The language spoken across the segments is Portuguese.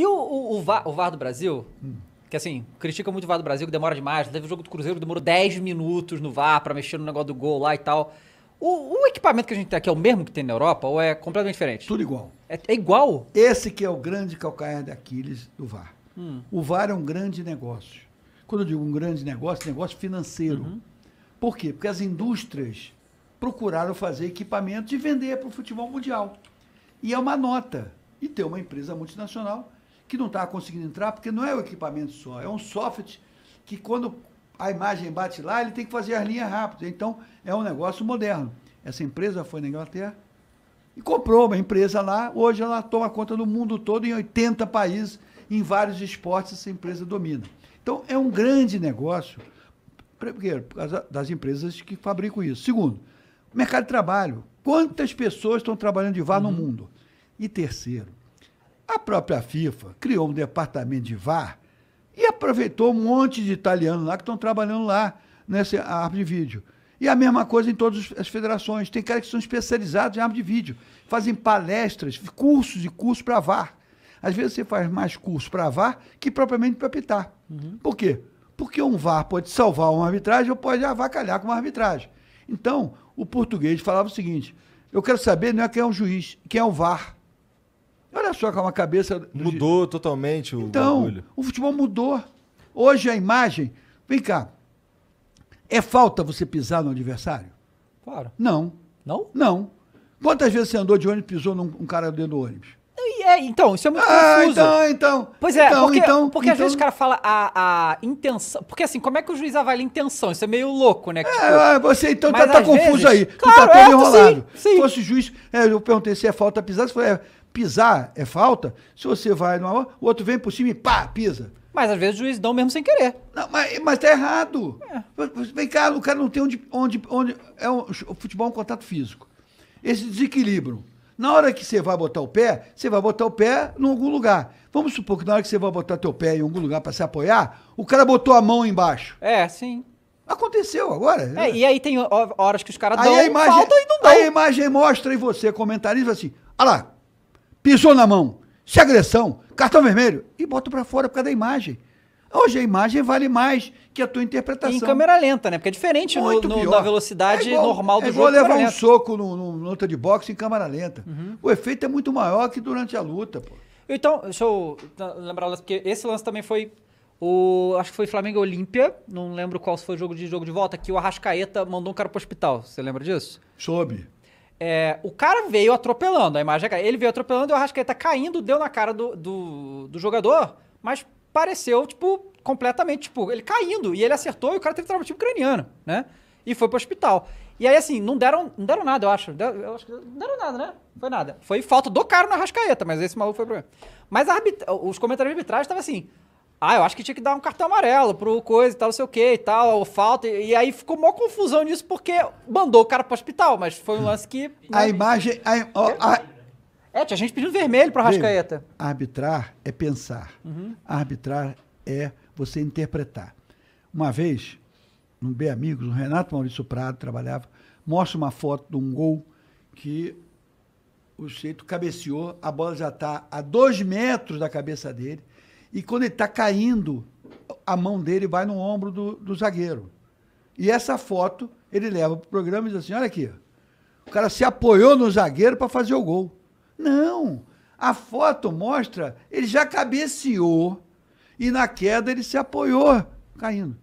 E o, o, o, VAR, o VAR do Brasil, hum. que assim, critica muito o VAR do Brasil, que demora demais. Teve o jogo do Cruzeiro que demorou 10 minutos no VAR para mexer no negócio do gol lá e tal. O, o, equipamento que a gente tem aqui é o mesmo que tem na Europa ou é completamente diferente? Tudo igual. É, é igual? Esse que é o grande calcanhar de Aquiles do VAR. Hum. O VAR é um grande negócio. Quando eu digo um grande negócio, negócio financeiro. Uhum. Por quê? Porque as indústrias procuraram fazer equipamentos e vender para o futebol mundial. E é uma nota. E tem uma empresa multinacional que não está conseguindo entrar, porque não é o equipamento só, é um software que quando a imagem bate lá, ele tem que fazer as linhas rápidas. Então, é um negócio moderno. Essa empresa foi na Inglaterra e comprou uma empresa lá. Hoje ela toma conta do mundo todo, em 80 países, em vários esportes, essa empresa domina. Então, é um grande negócio, primeiro, é por causa das empresas que fabricam isso. Segundo, mercado de trabalho. Quantas pessoas estão trabalhando de VAR uhum. no mundo? E terceiro, a própria FIFA criou um departamento de VAR e aproveitou um monte de italianos lá que estão trabalhando lá nessa árvore de vídeo. E a mesma coisa em todas as federações. Tem caras que são especializados em árvore de vídeo, fazem palestras, cursos e cursos para VAR. Às vezes você faz mais curso para VAR que propriamente para pitar. Uhum. Por quê? Porque um VAR pode salvar uma arbitragem ou pode avacalhar com uma arbitragem. Então, o português falava o seguinte: eu quero saber não é quem é o juiz, quem é o VAR. Olha só como a cabeça. Mudou totalmente o então, bagulho. O futebol mudou. Hoje a imagem. Vem cá. É falta você pisar no adversário? Claro. Não. Não? Não. Quantas vezes você andou de ônibus e pisou num um cara dentro do ônibus? É, então, isso é muito ah, confuso. Então, então. Pois é, então, porque, então, porque então, às vezes o cara fala a, a, intenção. Porque assim, como é que o juiz avalia a intenção? Isso é meio louco, né? Que, é, tipo, é, você então tá, tá confuso vezes, aí. Claro, tu tá todo é, enrolado. Sim, sim. Se fosse juiz, é, eu perguntei se é falta pisar você falou, é, pisar é falta, se você vai numa hora, o outro vem por cima e pá, pisa. Mas às vezes o juiz dão mesmo sem querer. Não, mas, mas tá errado. É. Vem cá, o cara não tem onde. onde, onde é um, o futebol é um contato físico. Esse desequilíbrio. Na hora que você vai botar o pé, você vai botar o pé em algum lugar. Vamos supor que na hora que você vai botar teu pé em algum lugar para se apoiar, o cara botou a mão embaixo. É, sim. Aconteceu agora. É, e aí tem horas que os caras dão, a imagem, falta e não dão. Aí a imagem mostra e você, comentarista, assim, olha lá, pisou na mão, se é agressão, cartão vermelho, e bota para fora por causa da imagem. Hoje a imagem vale mais que a tua interpretação. E em câmera lenta, né? Porque é diferente Muito no, no, velocidade é igual, normal do é igual jogo. levar um lenta. soco no, no, luta de boxe em câmera lenta. Uhum. O efeito é muito maior que durante a luta, pô. Então, deixa eu lembrar, porque esse lance também foi o, acho que foi Flamengo Olímpia, não lembro qual foi o jogo de jogo de volta, que o Arrascaeta mandou um cara pro hospital. Você lembra disso? Soube. É, o cara veio atropelando, a imagem é Ele veio atropelando e o Arrascaeta tá caindo, deu na cara do, do, do, jogador, mas pareceu, tipo, completamente, tipo, ele caindo. E ele acertou e o cara teve traumatismo tipo craniano, né? E foi pro hospital. E aí, assim, não deram, não deram nada, eu acho. eu acho que não deram nada, né? Foi nada. Foi falta do cara na Arrascaeta, mas esse maluco foi problema. Mas os comentários arbitrais estavam assim... Ah, eu acho que tinha que dar um cartão amarelo pro coisa e tal, não sei o que e tal, ou falta. E, aí ficou uma confusão nisso porque mandou o cara pro hospital, mas foi um lance que. A né? imagem. A, ó, é, a... É, tinha gente pedindo vermelho pro Rascaeta. Arbitrar é pensar. Uhum. Arbitrar é você interpretar. Uma vez, um Bem Amigos, o Renato Maurício Prado trabalhava, mostra uma foto de um gol que o jeito cabeceou, a bola já está a dois metros da cabeça dele e quando ele está caindo, a mão dele vai no ombro do, do zagueiro. E essa foto ele leva para o programa e diz assim: olha aqui, o cara se apoiou no zagueiro para fazer o gol. Não! A foto mostra, ele já cabeceou e na queda ele se apoiou, caindo.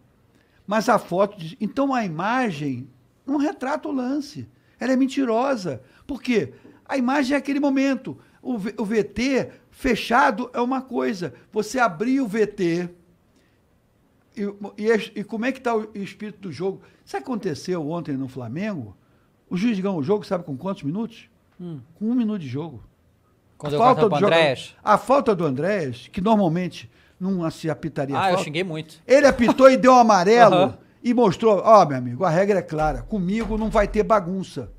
Mas a foto diz. Então a imagem não retrata o lance. Ela é mentirosa. Por quê? A imagem é aquele momento. O, VT Fechado é uma coisa. Você abrir o VT. E, e, e como é que está o espírito do jogo? Isso aconteceu ontem no Flamengo. O juiz ganhou o jogo, sabe com quantos minutos? Hum. Com um minuto de jogo. A falta, do jogador, a falta do Andrés, que normalmente não se apitaria. Ah, falta, eu xinguei muito. Ele apitou e deu um amarelo uhum. e mostrou: ó, oh, meu amigo, a regra é clara. Comigo não vai ter bagunça.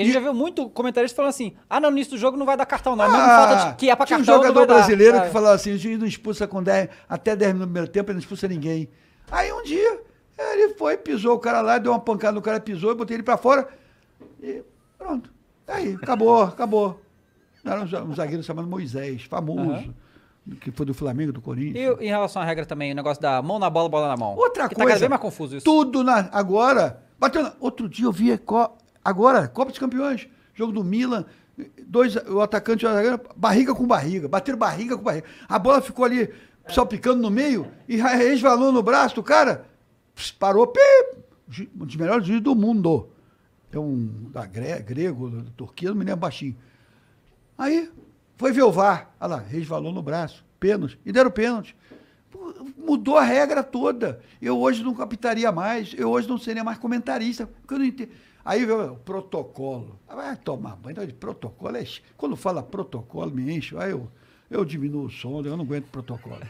Porque a gente já viu muito comentarista falando assim: ah, não, no início do jogo não vai dar cartão, não. É ah, mesmo falta de, que é pra tinha cartão. Tinha um jogador brasileiro dar, que é. falava assim: o juiz não expulsa com 10, até 10 no primeiro tempo, ele não expulsa ninguém. Aí um dia, ele foi, pisou o cara lá, deu uma pancada no cara, pisou, eu botei ele pra fora. E pronto. Tá aí, acabou, acabou. Era um zagueiro chamado Moisés, famoso. Uhum que foi do Flamengo, do Corinthians. E em relação à regra também, o negócio da mão na bola, bola na mão. Outra que coisa. Tá cada vez mais confuso isso. Tudo na. Agora. Bateu na, Outro dia eu vi. Agora, Copa dos Campeões, jogo do Milan, dois, o atacante, barriga com barriga, bateram barriga com barriga. A bola ficou ali salpicando no meio e resvalou no braço do cara, parou, pê, um dos melhores juízes do mundo. É um da gre, grego, da Turquia, não me lembro baixinho. Aí foi ver o VAR, olha lá, resvalou no braço, pênalti, e deram pênalti. Mudou a regra toda. Eu hoje não captaria mais, eu hoje não seria mais comentarista, porque eu não entendo. Aí o protocolo. Ah, vai tomar banho. Então, De protocolo é. Quando fala protocolo, me encho. Aí eu, eu diminuo o som, eu não aguento protocolo.